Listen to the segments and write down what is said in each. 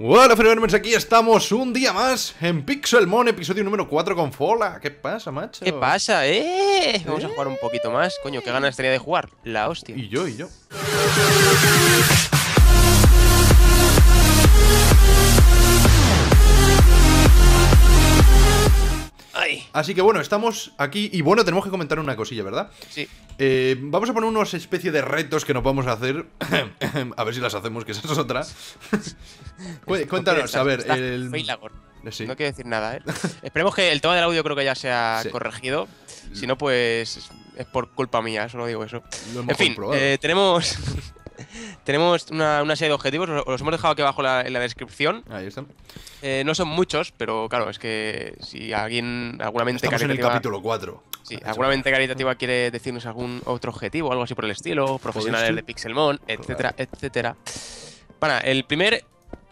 Hola Frenemers, aquí estamos un día más en Pixelmon, episodio número 4 con Fola. ¿Qué pasa, macho? ¿Qué pasa, ¡Eh! eh? Vamos a jugar un poquito más. Coño, qué ganas tenía de jugar. La hostia. Y yo, y yo. Así que bueno, estamos aquí y bueno, tenemos que comentar una cosilla, ¿verdad? Sí. Eh, vamos a poner unos especie de retos que nos vamos a hacer. a ver si las hacemos, que esa es otra. Cuéntanos, a ver, el... No quiero decir nada, ¿eh? Esperemos que el tema del audio creo que ya sea corregido. Si no, pues es por culpa mía, eso digo eso. en fin, eh, tenemos Tenemos una, serie de objetivos, los hemos dejado aquí abajo en la descripción. Ahí están. Eh, no son muchos, pero claro, es que si alguien, alguna mente caritativa. En el capítulo 4. Sí, ah, alguna mente caritativa quiere decirnos algún otro objetivo, algo así por el estilo, profesionales de Pixelmon, etcétera, etcétera. Para, el primer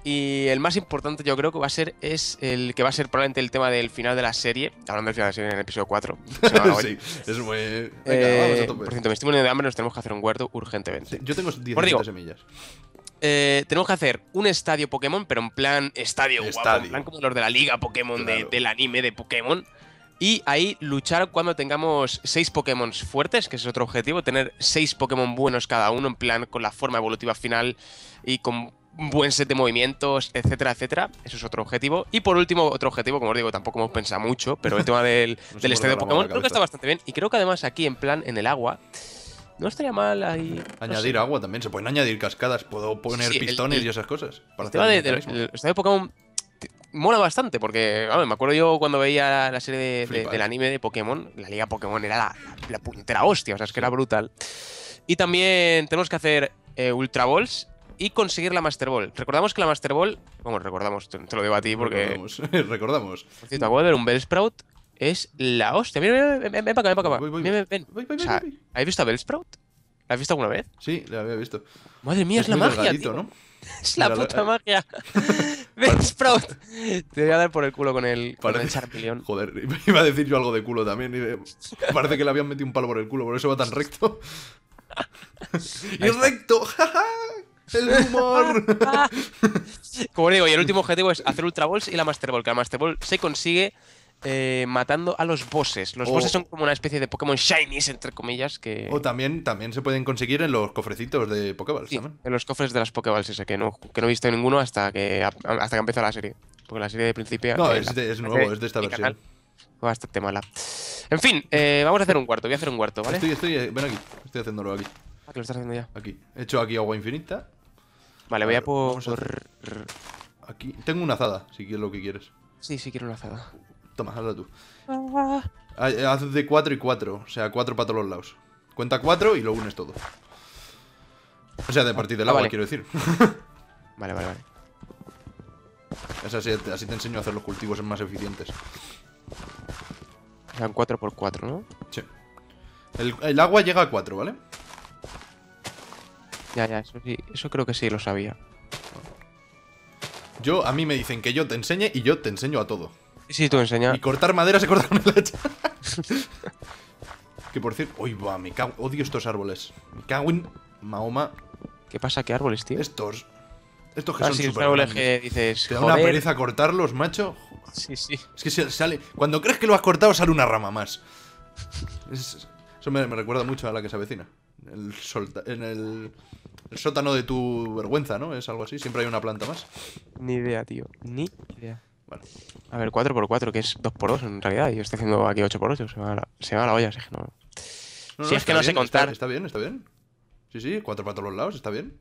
y el más importante yo creo que va a ser es el que va a ser probablemente el tema del final de la serie. Hablando del final de la serie en el episodio 4. sí, es muy... Eh, por cierto, mi estímulo de hambre nos tenemos que hacer un huerto urgentemente. yo tengo 10 semillas. Eh, tenemos que hacer un estadio Pokémon, pero en plan estadio, guapo, en plan como los de la liga Pokémon del anime de Pokémon. Y ahí luchar cuando tengamos 6 Pokémon fuertes, que es otro objetivo, tener 6 Pokémon buenos cada uno, en plan con la forma evolutiva final y con buen set de movimientos, etcétera, etcétera. Eso es otro objetivo. Y por último, otro objetivo, como os digo, tampoco hemos pensado mucho, pero el tema del, estadio de Pokémon creo que está bastante bien. Y creo que además aquí, en plan, en el agua, no estaría mal ahí. Añadir agua también, se pueden añadir cascadas, puedo poner pistones y esas cosas. el tema del, estadio Pokémon mola bastante, porque me acuerdo yo cuando veía la serie del anime de Pokémon, la liga Pokémon era la, la, puñetera hostia, o sea, es que era brutal. Y también tenemos que hacer eh, Ultra Balls y conseguir la Master Ball. Recordamos que la Master Ball, vamos, recordamos, te, lo debo a ti porque. Recordamos. recordamos. te acuerdas de ver un Bellsprout, es la hostia. Mira, mira, ven para ven para acá. ven, visto a Bellsprout? ¿La has visto alguna vez? Sí, la había visto. Madre mía, es, la magia. ¿no? Es la, puta magia. Bellsprout Te voy a dar por el culo con el, con el Joder, iba a decir yo algo de culo también. Parece que le habían metido un palo por el culo, por eso va tan recto. ¡Y recto! ¡El humor! Como digo, y el último objetivo es hacer Ultra Balls y la Master Ball, que la Master Ball se consigue eh, matando a los bosses. Los bosses son como una especie de Pokémon Shinies, entre comillas, que... O también, también se pueden conseguir en los cofrecitos de Pokéballs. en los cofres de las Pokéballs, ese que no, no he visto ninguno hasta que, hasta que empezó la serie. Porque la serie de principio... No, eh, es, de, nuevo, es de esta versión. bastante mala. En fin, eh, vamos a hacer un cuarto, voy a hacer un cuarto, ¿vale? Estoy, estoy, ven aquí, estoy haciéndolo aquí. Ah, que lo estás haciendo ya. Aquí, he hecho aquí agua infinita. Vale, voy a, por... Aquí. Tengo una azada, si quieres lo que quieres. Sí, sí quiero una azada. Toma, hazla tú. Ah. Ah, eh, haz de 4 y 4, o sea, 4 para todos los lados. Cuenta 4 y lo unes todo. O sea, de partir del ah, quiero decir. vale, vale, vale. así, te enseño a hacer los cultivos más eficientes. O 4 por ¿no? Sí. El, el agua llega a 4, ¿vale? Ya, ya, eso sí, eso creo que sí lo sabía. Yo, a mí me dicen que yo te enseñe y yo te enseño a todo. Sí, tú enseñas. Y cortar madera se corta con el hacha. que por cierto, uy, va, me cago, odio estos árboles. Me cago en Mahoma. ¿Qué pasa? ¿Qué árboles, tío? Estos. Estos que ah, son árboles que da una pereza cortarlos, macho. Sí, sí. Es que sale. Cuando crees que lo has cortado, sale una rama más. eso me, me recuerda mucho a la que se avecina el, en el, sótano de tu vergüenza, ¿no? Es algo así, siempre hay una planta más. Ni idea, tío, ni idea. A ver, 4x4, que es 2x2 en realidad, yo estoy haciendo aquí 8x8, se va la, la olla, así que no... si es que no sé contar. Está, bien, está bien. Sí, sí, 4 para todos los lados, está bien.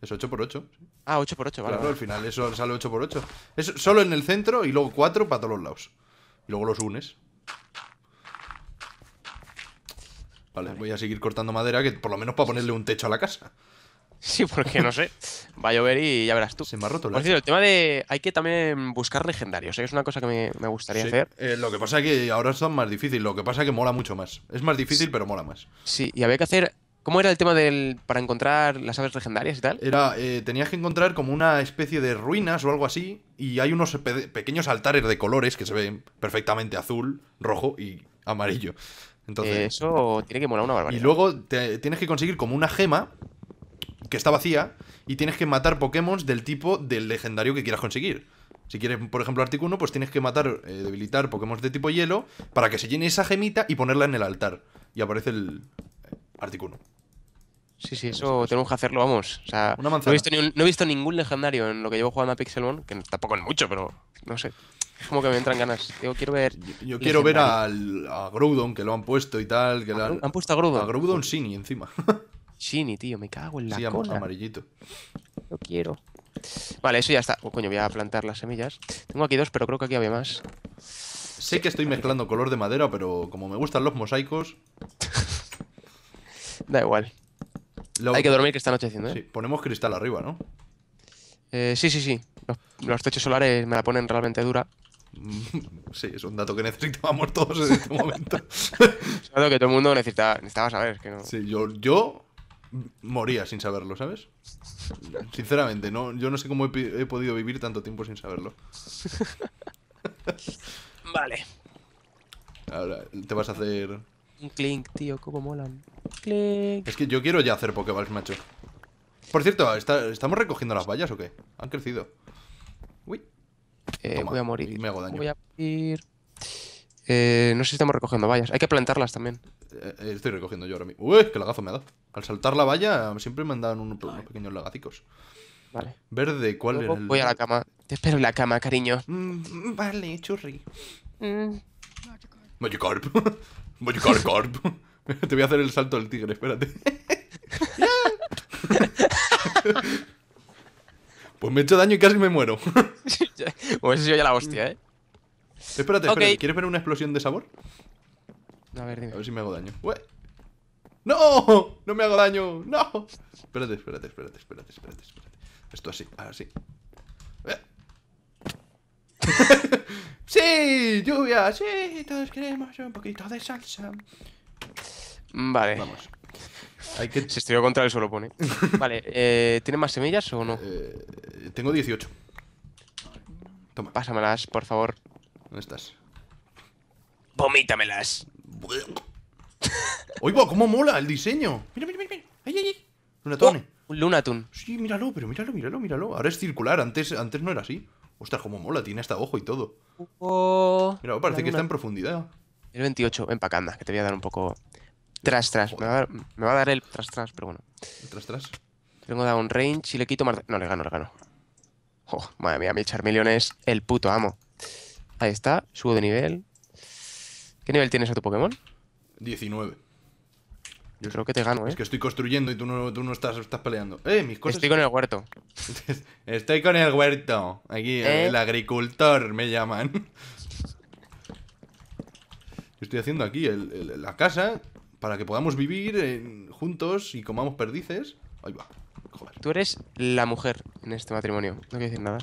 Es 8x8. Ah, 8x8, vale. Claro, al final eso sale 8x8. Es solo en el centro y luego 4 para todos los lados. Y luego los unes. Vale, voy a seguir cortando madera, que por lo menos para ponerle un techo a la casa. Sí, porque no sé. Va a llover y ya verás tú. Se me ha roto la Por el tema de. Hay que también buscar legendarios. ¿eh? Es una cosa que me, gustaría hacer. Eh, lo que pasa es que ahora son más difíciles Lo que pasa es que mola mucho más. Es más difícil, pero mola más. Sí, y había que hacer. ¿Cómo era el tema del. para encontrar las aves legendarias y tal? Era. Eh, tenías que encontrar como una especie de ruinas o algo así. Y hay unos pequeños altares de colores que se ven perfectamente azul, rojo y amarillo. Entonces, eso tiene que molar una barbaridad. Y luego tienes que conseguir como una gema que está vacía y tienes que matar Pokémon del tipo del legendario que quieras conseguir. Si quieres, por ejemplo, Articuno, pues tienes que matar, eh, debilitar Pokémon de tipo hielo para que se llene esa gemita y ponerla en el altar. Y aparece el eh, Articuno. Sí, sí, eso tenemos que hacerlo, vamos. O sea, no, he visto ningún legendario en lo que llevo jugando a Pixelmon, que tampoco en mucho, pero no sé. Es como que me entran ganas. Yo quiero ver. Yo, quiero ver a Groudon, que lo han puesto y tal. ¿Han, puesto a Groudon? A Groudon Shiny encima. Shiny, tío, me cago en la sí, amarillito. Lo quiero. Vale, eso ya está. Oh, coño, voy a plantar las semillas. Tengo aquí dos, pero creo que aquí había más. Sé que estoy mezclando color de madera, pero como me gustan los mosaicos. da igual. Hay que dormir que esta noche ¿eh? Sí, ponemos cristal arriba, ¿no? Eh, sí, sí, sí. los, techos solares me la ponen realmente dura. Mm, sí, es un dato que necesitábamos todos en este momento. es un que todo el mundo necesitaba, saber. Que no. Sí, yo, yo moría sin saberlo, ¿sabes? Sinceramente, no, yo no sé cómo he, podido vivir tanto tiempo sin saberlo. vale. Ahora, te vas a hacer... Un clink, tío, cómo molan. Clink. Es que yo quiero ya hacer Pokéballs, macho. Por cierto, ¿estamos recogiendo las vallas o qué? Han crecido. Uy. Eh, voy a morir. Me hago daño. Voy a morir. Eh, no sé si estamos recogiendo vallas. Hay que plantarlas también. Eh, estoy recogiendo yo ahora mismo. Uy, qué lagazo me ha dado. Al saltar la valla siempre me han dado unos, pequeños lagacicos. Vale. Verde, ¿cuál es? Voy a la cama. Te espero en la cama, cariño. Mm, mm, vale, churri. Mm. Magikarp. Te voy a hacer el salto del tigre, espérate. Pues me he hecho daño y casi me muero. pues eso ya la hostia, ¿eh? Espérate, espérate. ¿Quieres ver una explosión de sabor? A ver, dime. A ver si me hago daño. ¡No! ¡No me hago daño! ¡No! Espérate, espérate, espérate, espérate, espérate, espérate. Esto así, así. ¡Sí! ¡Lluvia! ¡Sí! Todos queremos un poquito de salsa. Vale. Vamos. Hay que... Si estoy contra el suelo pone. Vale, eh, ¿tiene más semillas o no? Eh, tengo 18. Toma. Pásamelas, por favor. ¿Dónde estás? Vomítamelas. Oigo, cómo mola el diseño. Mira, mira, mira, ¡Ay, ay, ahí, oh, lunatun. Sí, míralo, pero míralo, míralo, míralo. Ahora es circular, antes, antes no era así. Ostras, cómo mola, tiene hasta ojo y todo. Oh, mira, parece que está en profundidad. El 28, ven pa' acá, que te voy a dar un poco. Tras, tras. Me va, a dar, el tras, tras, pero bueno. tras, tras? Tengo un range y le quito más... No, le gano, le gano. madre mía, mi Charmeleon es el puto amo. Ahí está, subo de nivel. ¿Qué nivel tienes a tu Pokémon? 19. Yo creo que te gano, ¿eh? Es que estoy construyendo y tú no, tú no estás, estás peleando. ¡Eh, mis cosas! Estoy con el huerto. estoy con el huerto. Aquí, el ¿Eh? agricultor me llaman. estoy haciendo aquí la casa para que podamos vivir juntos y comamos perdices. Ahí va. Joder. Tú eres la mujer en este matrimonio. No quiero decir nada.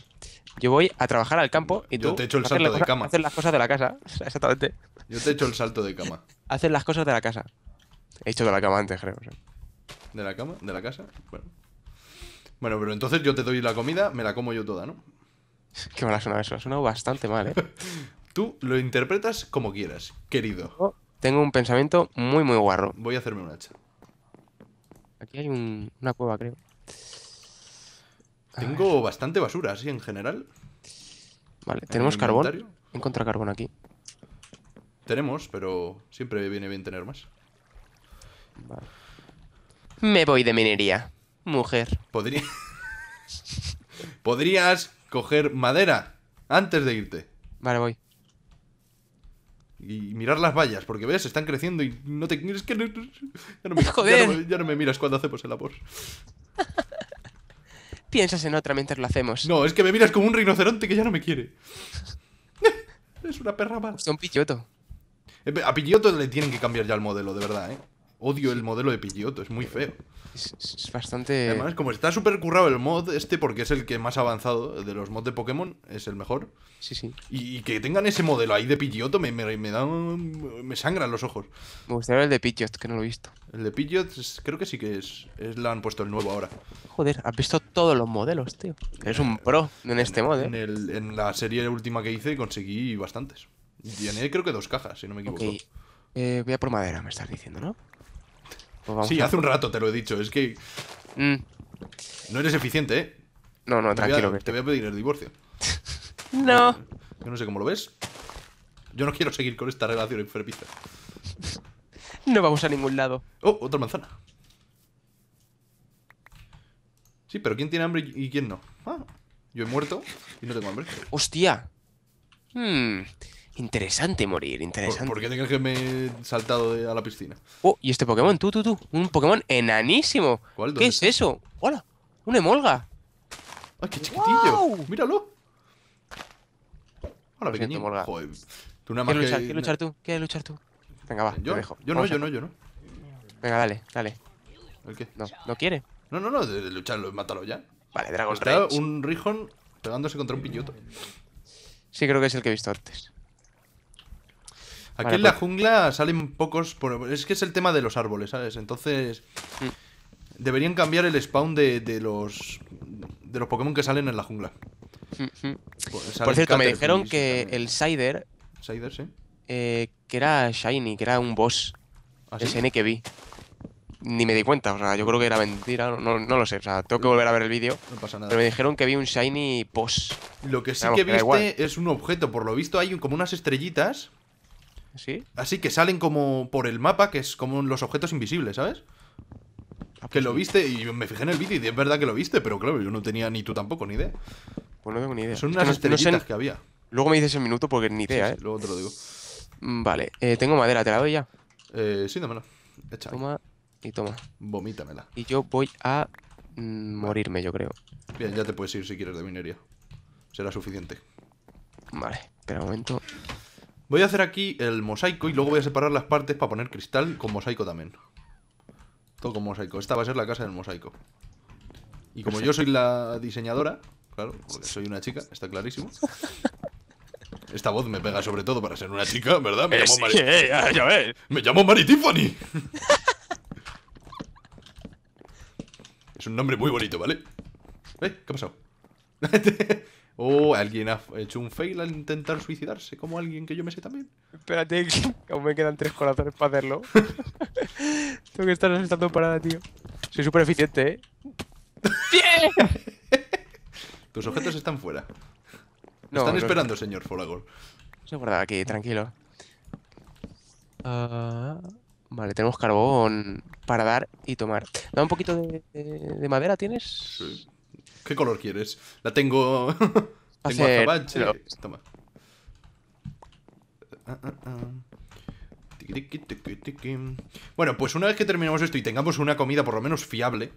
Yo voy a trabajar al campo y tú. Yo te echo el salto de cama. las cosas de la casa. Exactamente. Yo te echo el salto de cama. haces las cosas de la casa. He hecho de la cama antes, creo. ¿De la cama? ¿De la casa? Bueno. Bueno, pero entonces yo te doy la comida, me la como yo toda, ¿no? Qué mala suena eso. Ha bastante mal, ¿eh? tú lo interpretas como quieras, querido. Tengo un pensamiento muy, muy guarro. Voy a hacerme un hacha. Aquí hay una cueva, creo. Tengo bastante basura, así en general. Vale, ¿tenemos carbón? Encontré carbón aquí. Tenemos, pero siempre viene bien tener más. Me voy de minería, mujer. Podrías coger madera antes de irte. Vale, voy y mirar las vallas, porque ves, están creciendo y no te. Es que ya, no me, Joder. Ya, no, me, miras cuando hacemos el amor. Piensas en otra mientras lo hacemos. No, es que me miras como un rinoceronte que ya no me quiere. es una perra más. Es un pilloto. Eh, a Pilloto le tienen que cambiar ya el modelo, de verdad, ¿eh? Odio el modelo de Pidgeotto, es muy feo. Es, bastante. Además, como está súper currado el mod, este, porque es el que más avanzado de los mods de Pokémon, es el mejor. Sí, sí. Y, que tengan ese modelo ahí de Pidgeotto me, me, me, sangran los ojos. Me gustaría el de Pidgeot, que no lo he visto. El de Pidgeot creo que sí que es, es. Lo han puesto el nuevo ahora. Joder, has visto todos los modelos, tío. es un eh, pro en, este mod, ¿eh? En, la serie última que hice conseguí bastantes. Llené creo que dos cajas, si no me equivoco. Eh, voy a por madera, me estás diciendo, ¿no? Pues sí, hace un rato te lo he dicho, es que. Mm. No eres eficiente, ¿eh? No, no, te tranquilo. a, Te voy a pedir el divorcio. no. Yo no sé cómo lo ves. Yo no quiero seguir con esta relación enfermiza. No vamos a ningún lado. Oh, otra manzana. Sí, pero ¿quién tiene hambre y quién no? Ah, yo he muerto y no tengo hambre. ¡Hostia! Hmm. Interesante morir, interesante. ¿Por, qué te que me he saltado a la piscina? Oh, y este Pokémon, tú, tú, tú. Un Pokémon enanísimo. ¿Qué es eso? ¡Hola! ¡Una emolga! ¡Ay, qué chiquitillo! ¡Míralo! Hola, pequeño. Emolga. Joder. Tú luchar, tú? ¿Quieres luchar tú? Venga, va, yo, te dejo. Yo no, yo no, yo no. Venga, dale, dale. ¿El qué? No, no quiere. No, no, no, de, lucharlo, mátalo ya. Vale, Dragon Está un Rijon pegándose contra un piñoto. Sí, creo que es el que he visto antes. Aquí ah, en la pues jungla salen pocos. Es que es el tema de los árboles, ¿sabes? Entonces. Mm. Deberían cambiar el spawn de, los. De los Pokémon que salen en la jungla. Mm-hmm. Pues por, cierto, me dijeron que el Sider. Sider, sí. Eh, que era Shiny, que era un boss. ¿Ah, n que vi. Ni me di cuenta, o sea, yo creo que era mentira, no, lo sé, o sea, tengo que volver a ver el vídeo. No pasa nada. Pero me dijeron que vi un Shiny boss. Lo que sí que viste es un objeto, por lo visto hay como unas estrellitas Así que salen como por el mapa, que es como los objetos invisibles, ¿sabes? Ah, pues que lo viste y me fijé en el vídeo y es verdad que lo viste, pero claro, yo no tenía ni tú tampoco ni idea. Pues no tengo ni idea. Son unas que que había. Luego me dices el minuto porque ni idea, ¿eh? luego te lo digo. Mm, vale, eh, tengo madera, ¿te la doy ya? Eh, sí, dámela. toma y toma. Vomítamela. Y yo voy a mm, morirme, yo creo. Bien, ya te puedes ir si quieres de minería. Será suficiente. Vale, espera un momento. Voy a hacer aquí el mosaico y luego voy a separar las partes para poner cristal con mosaico también. Todo con mosaico. Esta va a ser la casa del mosaico. Y como yo soy la diseñadora, claro, porque soy una chica, está clarísimo. Esta voz me pega sobre todo para ser una chica, ¿verdad? Me eh, llamo sí, eh, Me llamo Mari Tiffany. es un nombre muy bonito, ¿vale? ¿Eh? ¿Qué ha pasado? oh, alguien ha hecho un fail al intentar suicidarse, como alguien que yo me sé también. Espérate, aún me quedan tres corazones para hacerlo. Tengo que estar estando parada, tío. Soy súper eficiente, ¿eh? ¡Bien! Tus objetos están fuera. No, están esperando, señor Folagor. Se guarda aquí, tranquilo. Ah, vale, tenemos carbón para dar y tomar. Da un poquito de, de madera, ¿tienes? Sí. ¿Qué color quieres? La tengo. tengo azabache. Pero... Toma. Bueno, pues una vez que terminemos esto y tengamos una comida por lo menos fiable.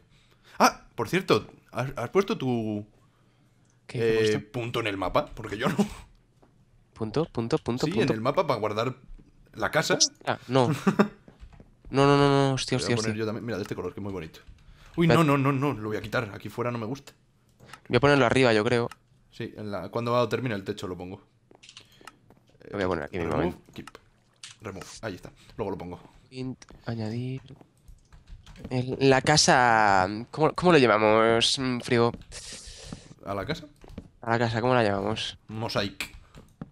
Ah, por cierto, ¿has, puesto tu ¿Qué eh, punto en el mapa? Porque yo no. Punto, punto, punto, sí, en el mapa para guardar la casa. Ah, no. No, no, no, no, hostia, hostia, Mira, de este color, que es muy bonito. Uy, no, no, no, no, lo voy a quitar. Aquí fuera no me gusta. Voy a ponerlo arriba, yo creo. Sí, en la... cuando termine el techo lo pongo. Lo voy a poner aquí mismo. Remove, ahí está. Luego lo pongo. Int, añadir. la casa. ¿Cómo, ¿Cómo, lo llamamos, mm, Frigo? ¿A la casa? A la casa, ¿cómo la llamamos? Mosaic.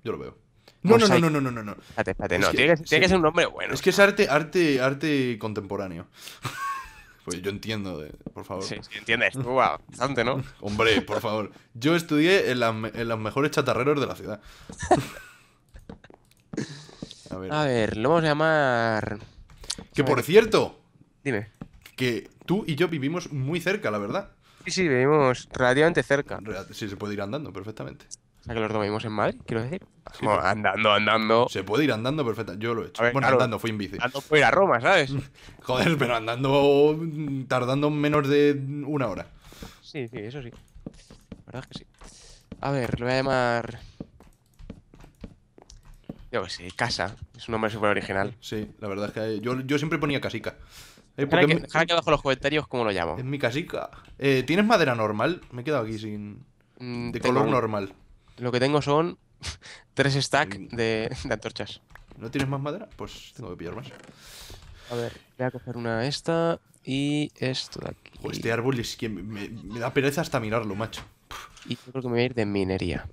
Yo lo veo. No, no, no, no, no, no, no. Espérate, espérate, no. tiene, que, tiene, que, ser un nombre bueno. Es que es arte, arte, arte contemporáneo. Pues yo entiendo, por favor. Sí, entiendes. bastante, ¿no? Hombre, por favor. Yo estudié en, en los mejores chatarreros de la ciudad. A ver. A ver, lo vamos a llamar. Que por cierto. Dime. Que tú y yo vivimos muy cerca, la verdad. Sí, sí, vivimos relativamente cerca. Sí, se puede ir andando perfectamente. O sea, que los dormimos en Madrid, quiero decir. andando, andando. Se puede ir andando perfecta. Yo lo he hecho. bueno, andando, fui en bici. Andando fue ir a Roma, ¿sabes? Joder, pero andando tardando menos de una hora. Sí, sí, eso sí. La verdad es que sí. A ver, lo voy a llamar. Yo qué sé, Casa. Es un nombre súper original. Sí, la verdad es que yo, yo siempre ponía Casica. Eh, que aquí, que abajo los comentarios cómo lo llamo. Es mi casica. Eh, ¿Tienes madera normal? Me he quedado aquí sin. Mm, de color normal. Lo que tengo son tres stacks de, antorchas. ¿No tienes más madera? Pues tengo que pillar más. A ver, voy a coger una esta y esto de aquí. este árbol es que me, da pereza hasta mirarlo, macho. Y yo creo que me voy a ir de minería.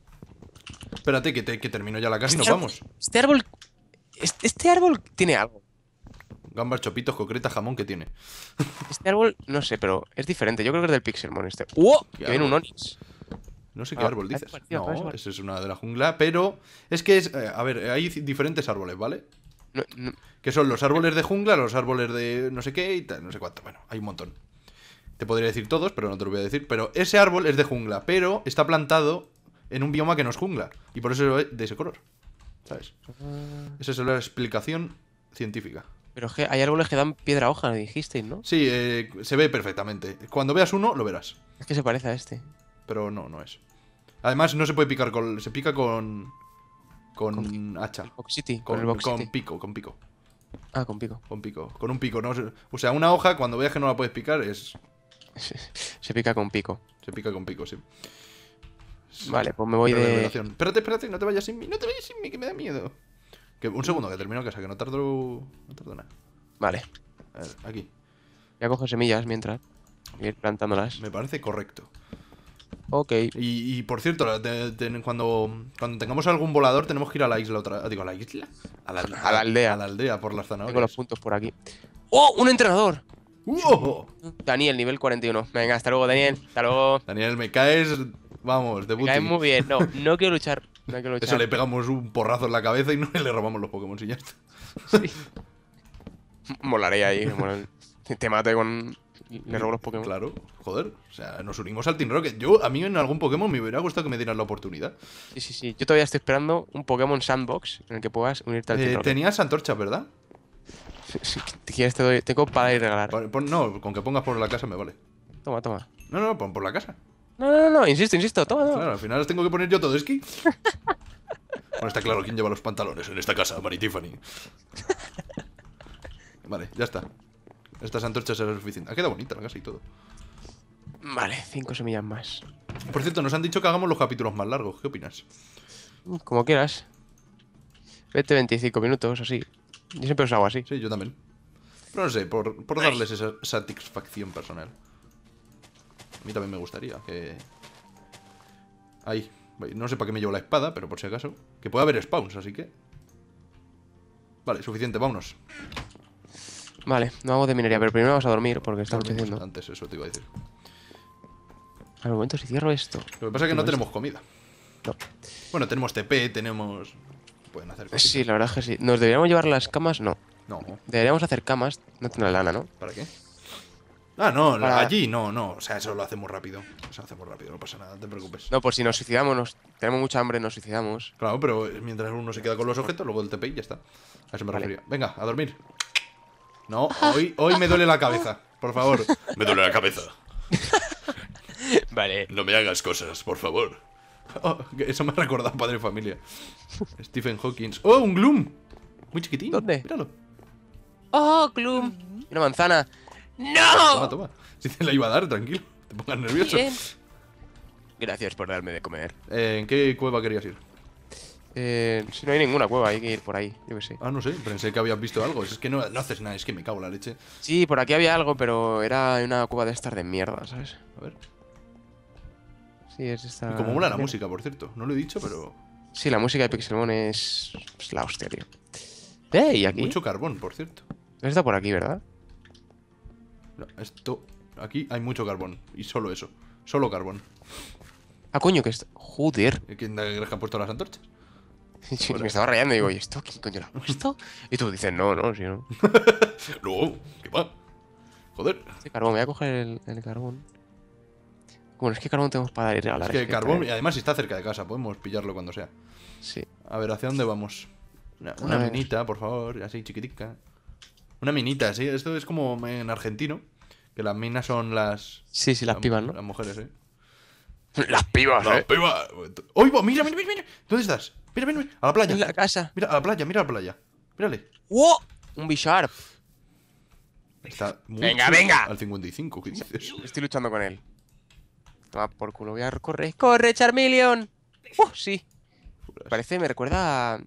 Espérate, que, termino ya la casa y nos este vamos. Este árbol. Este, este, árbol tiene algo. Gambas, chopitos, concreta, jamón que tiene. Este árbol, no sé, pero es diferente. Yo creo que es del Pixelmon este. ¡Wow! viene un Onix. No sé qué ah, árbol dices. no, esa es una de la jungla, pero es que es. Eh, a ver, eh, hay diferentes árboles, ¿vale? Que son los árboles de jungla, los árboles de no sé qué y tal, no sé cuánto. Bueno, hay un montón. Te podría decir todos, pero no te lo voy a decir. Pero ese árbol es de jungla, pero está plantado en un bioma que no es jungla. Y por eso es de ese color. ¿Sabes? Ah. Esa es la explicación científica. Pero que hay árboles que dan piedra hoja, no dijisteis, ¿no? Sí, eh, se ve perfectamente. Cuando veas uno, lo verás. Es que se parece a este. Pero no, no es. Además, no se puede picar con. Se pica con. Con, hacha. El con, pico, con pico. Ah, con pico. Con pico. Con un pico, ¿no? O sea, una hoja, cuando veas que no la puedes picar, es. Se pica con pico. Se pica con pico, sí. Vale, pues me voy de. Espérate, espérate, no te vayas sin mí, no te vayas sin mí, que me da miedo. un segundo, que termino casa, que no tardo. No tardo nada. Vale. A ver, aquí. Ya cojo semillas mientras. Voy a plantándolas. Me parece correcto. Ok. Y, por cierto, cuando, tengamos algún volador tenemos que ir a la isla otra Digo, ¿a la isla? A la, aldea. A la aldea, por la zona. Tengo los puntos por aquí. ¡Oh! ¡Un entrenador! ¡Oh! Daniel, nivel 41. Venga, hasta luego, Daniel. Hasta luego. Daniel, me caes... Vamos, de Me caes muy bien. No, no quiero luchar. Eso, le pegamos un porrazo en la cabeza y no le robamos los Pokémon si ya Sí. Molaré ahí. Te mate con le robo los Pokémon. Claro, joder. O sea, nos unimos al Team Rocket. Yo, a mí en algún Pokémon me hubiera gustado que me dieran la oportunidad. Sí, sí, sí. Yo todavía estoy esperando un Pokémon Sandbox en el que puedas unirte al Team eh, Rocket. Tenías antorchas, ¿verdad? Si quieres te tengo para ir regalar. No, con que pongas por la casa me vale. Toma, toma. No, no, pon por la casa. No, no, no, insisto, insisto, toma, toma. Claro, al final tengo que poner yo todo esquí. bueno, está claro quién lleva los pantalones en esta casa, Mari Tiffany. Vale, ya está. Estas antorchas serán suficientes. Ha quedado bonita la casa y todo. Vale, cinco semillas más. Por cierto, nos han dicho que hagamos los capítulos más largos. ¿Qué opinas? Mm, como quieras. Vete 25 minutos, así. Yo siempre os hago así. Sí, yo también. Pero no sé, por, por darles esa satisfacción personal. A mí también me gustaría que... Ahí. No sé para qué me llevo la espada, pero por si acaso. Que puede haber spawns, así que... Vale, suficiente, vámonos. Vale, no hago de minería, pero primero vamos a dormir porque está diciendo. Antes eso te iba a decir. Al momento, si cierro esto. Lo que pasa es que no tenemos comida. No. Bueno, tenemos TP, tenemos. Pueden hacer Sí, la verdad es que sí. ¿Nos deberíamos llevar las camas? No. No. Deberíamos hacer camas. No tendrá lana, ¿no? ¿Para qué? Ah, no, allí no, no. O sea, eso lo hacemos rápido. Eso lo hacemos rápido, no pasa nada, no te preocupes. No, pues si nos suicidamos, tenemos mucha hambre, nos suicidamos. Claro, pero mientras uno se queda con los objetos, luego el TP y ya está. A eso me Venga, a dormir. No, hoy, hoy me duele la cabeza, por favor. Me duele la cabeza. Vale. No me hagas cosas, por favor. Oh, eso me ha recordado Padre Familia. Stephen Hawking. ¡Oh, un Gloom! Muy chiquitín. ¿Dónde? Míralo. ¡Oh, Gloom! Una manzana. ¡No! Toma, toma. Si te la iba a dar, tranquilo. Te pongas nervioso. Gracias por darme de comer. Eh, ¿En qué cueva querías ir? Eh, si no hay ninguna cueva, hay que ir por ahí, yo que sé. Ah, no sé, pensé que habías visto algo. Es que no, no haces nada, es que me cago la leche. Sí, por aquí había algo, pero era una cueva de estar de mierda, ¿sabes? A ver. Sí, es esta. Y como mola la música, por cierto. No lo he dicho, pero. Sí, la música de Pixelmon es. la hostia, tío. ¡Eh! ¿Y aquí? Mucho carbón, por cierto. Está por aquí, ¿verdad? esto. Aquí hay mucho carbón. Y solo eso. Solo carbón. Ah, coño, que es Joder. ¿Quién da que ha puesto las antorchas? me estaba rayando y digo, ¿y esto quién coño lo ha puesto? Y tú dices, no, no, si no. no, ¿qué va? Joder. Este carbón, voy a coger el, carbón. Bueno, es que carbón tenemos para dar y regalar. Es que el carbón, y además está cerca de casa, podemos pillarlo cuando sea. Sí. A ver, ¿hacia dónde vamos? Una, minita, por favor, así chiquitica. Una minita, sí, esto es como en argentino, que las minas son las... Sí, sí, las pibas, ¿no? Las mujeres, ¿eh? Las pibas, Las eh. pibas. mira, mira, mira. ¿Dónde estás? Mira, mira, mira. A la playa. la casa. Mira, a la playa, mira a la playa. Mírale. ¡Wow! ¡Oh! Un b Está muy venga, venga. Al 55, ¿qué dices? Estoy luchando con él. Toma por culo, voy a correr. ¡Corre, Charmeleon! ¡Uh! Sí. Parece, me recuerda a.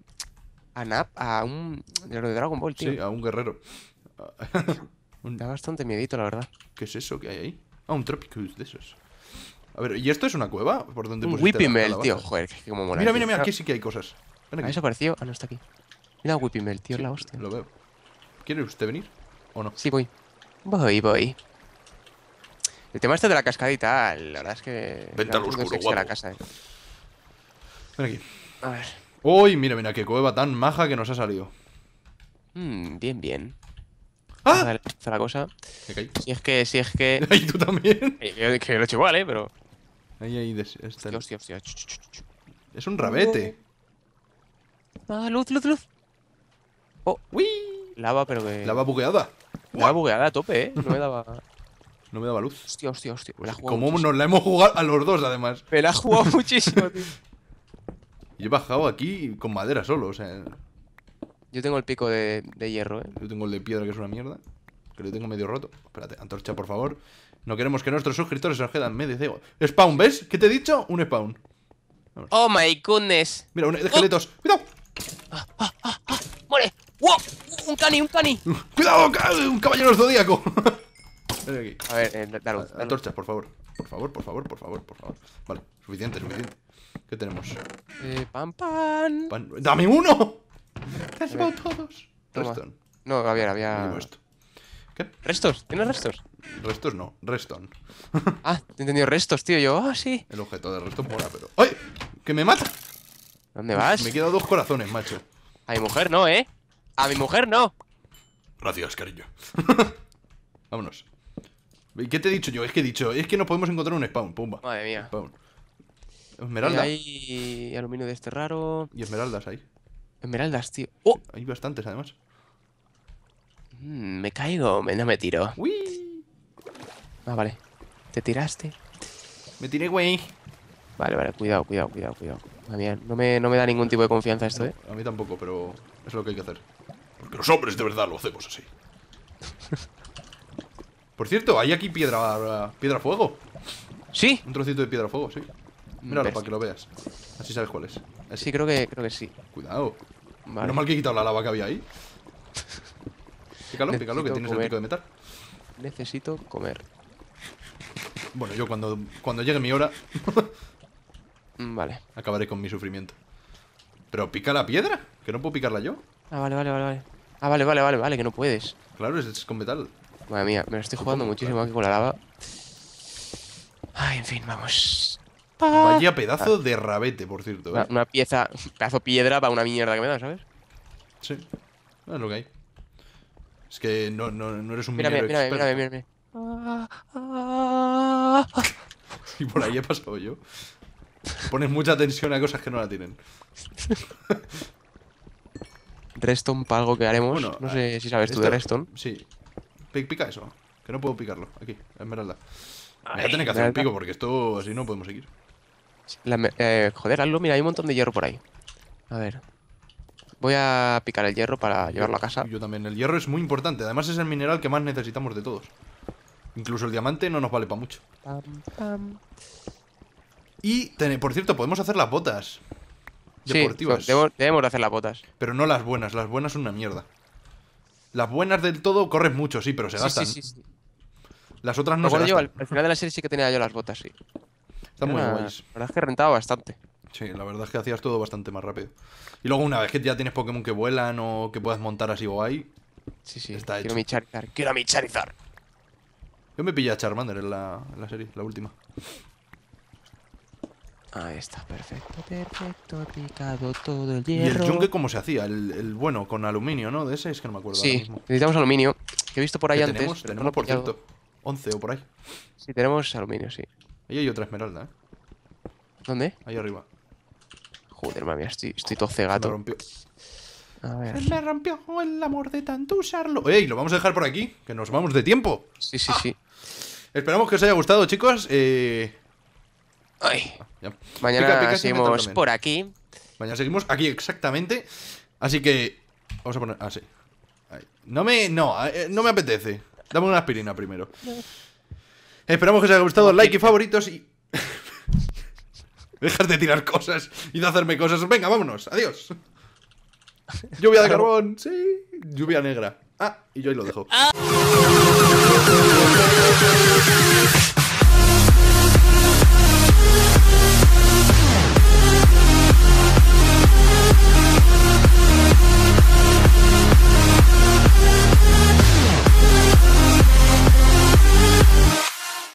A Nap, a un. De lo de Dragon Ball, tío. Sí, a un guerrero. Da bastante miedito, la verdad. ¿Qué es eso que hay ahí? Ah, un Tropicus de esos. A ver, ¿y esto es una cueva? ¿Por dónde un whipping bell, tío. Joder, como Mira, mira, mira, aquí sí que hay cosas. Ven aparecido? Ah, no, está aquí. Mira Whippy Mel, tío, la hostia. Lo veo. ¿Quiere usted venir o no? Sí, voy. Voy, voy. El tema este de la cascadita, la verdad es que... Venta al oscuro, guapo. La casa, eh. Ven aquí. A ver. ¡Uy! Mira, mira, qué cueva tan maja que nos ha salido. Mmm, bien, bien. ¡Ah! la cosa. Si es que, si es que... ¡Ay, tú también! Eh, que, que lo he hecho igual, ¿eh? Pero... Ahí, ahí, está. Hostia, hostia, hostia. Es un rabete. Ah, luz, luz, luz. Oh, uy. Lava, pero que. Lava bugueada. Lava bugueada a tope, eh. No me daba. no me daba luz. Hostia, hostia, hostia. Pues como nos la hemos jugado a los dos, además. Me la ha jugado muchísimo, tío. Yo he bajado aquí con madera solo, o sea. Yo tengo el pico de, de hierro, eh. Yo tengo el de piedra, que es una mierda. Que lo tengo medio roto. Espérate, antorcha, por favor. No queremos que nuestros suscriptores se nos quedan medio ciego. Spawn, ¿ves? ¿Qué te he dicho? Un spawn. Oh my goodness. Mira, un esqueletos. Oh. ¡Cuidado! Ah, ah, ah, ah. ¡Muere! ¡Un cani, un cani! Uh, ¡Cuidado! ¡Un caballero zodíaco! A ver, eh, Antorchas, por favor. Por favor, por favor, por favor, por favor. Vale, suficiente, suficiente. ¿Qué tenemos? Eh, pan, pan. ¡Dame uno! ¡Te has llevado todos! No, había, había. ¿Qué? ¿Restos? ¿Tienes restos? Restos no, Reston. ah, te he entendido restos, tío. Yo, ah, sí. El objeto de Reston mola, pero. ¡Ay! ¡Que me mata! ¿Dónde vas? Me he quedado dos corazones, macho. A mi mujer no, ¿eh? A mi mujer no. Gracias, cariño. Vámonos. ¿Qué te he dicho yo? Es que he dicho, es que no podemos encontrar un spawn, pumba. Madre mía. Esmeralda. hay aluminio de este raro. Y esmeraldas ahí Esmeraldas, tío. ¡Oh! Hay bastantes, además. Mm, me caigo, me, no me tiro. ¡Uy! Ah, vale. ¿Te tiraste? Me tiré, güey. Vale, vale, cuidado, cuidado, cuidado, cuidado. Eh, no me, no me da ningún tipo de confianza esto, ¿eh? A mí tampoco, pero es lo que hay que hacer. Porque los hombres de verdad lo hacemos así. Por cierto, hay aquí piedra piedra fuego. ¿Sí? Un trocito de piedra fuego, sí. Míralo para que lo veas. Así sabes cuál es. Sí, creo que, creo que sí. Cuidado. No mal que he quitado la lava que había ahí. Pícalo, pícalo, que tienes el pico de metal. Necesito comer. Bueno, yo cuando, cuando llegue mi hora... vale. Acabaré con mi sufrimiento. Pero pica la piedra, que no puedo picarla yo. Ah, vale, vale, vale, vale. Ah, vale, vale, vale, vale, que no puedes. Claro, es, es con metal. Madre mía, me lo estoy jugando muchísimo aquí con la lava. Ay, en fin, vamos. Vaya pedazo de rabete, por cierto. Una, eh. pieza, pedazo piedra para una mierda que me da, ¿sabes? Sí, es lo que hay. Es que no, no, no eres un Mírame, y por ahí he pasado yo. Pones mucha atención a cosas que no la tienen. Reston para algo que haremos. no sé si sabes tú de Reston. Sí. Pica eso. Que no puedo picarlo. Aquí, Esmeralda. Me voy a tener que hacer un pico porque esto así no podemos seguir. Eh, joder, hazlo. Mira, hay un montón de hierro por ahí. A ver. Voy a picar el hierro para llevarlo a casa. Yo también. El hierro es muy importante. Además es el mineral que más necesitamos de todos. Incluso el diamante no nos vale para mucho. Y, por cierto, podemos hacer las botas deportivas. Sí, pues, debemos, hacer las botas. Pero no las buenas, las buenas son una mierda. Las buenas del todo corren mucho, sí, pero se gastan. las otras no se Yo, al, final de la serie sí que tenía yo las botas, sí. Están muy La verdad es que rentaba bastante. Sí, la verdad es que hacías todo bastante más rápido. Y luego una vez que ya tienes Pokémon que vuelan o que puedas montar así o ahí... Sí, sí, está quiero mi quiero mi yo me pillé a Charmander en la, serie, la última. Ahí está, perfecto, perfecto, picado todo el hierro. ¿Y el yunque cómo se hacía? El, bueno, con aluminio, ¿no? De ese es que no me acuerdo. Sí, mismo. necesitamos aluminio. Que he visto por ahí antes. Tenemos, tenemos por cierto, 11 o por ahí. Sí, tenemos aluminio, sí. Ahí hay otra esmeralda, ¿eh? ¿Dónde? Ahí arriba. Joder, mami, estoy, todo cegato. Se me rompió. A ver. Se me rompió el amor de tanto usarlo. ¡Ey! Lo vamos a dejar por aquí, que nos vamos de tiempo. Sí, sí, sí. Esperamos que os haya gustado, chicos. Mañana seguimos por aquí. Mañana seguimos aquí exactamente. Así que vamos a poner así. Ah, no me no, eh, eh, no me apetece. Dame una aspirina primero. Esperamos que os haya gustado, like y favoritos y Dejas de tirar cosas y de hacerme cosas. Venga, vámonos. Adiós. Lluvia de carbón, sí. Lluvia negra. Ah, y yo ahí lo dejo. Ah. どどどどどどど。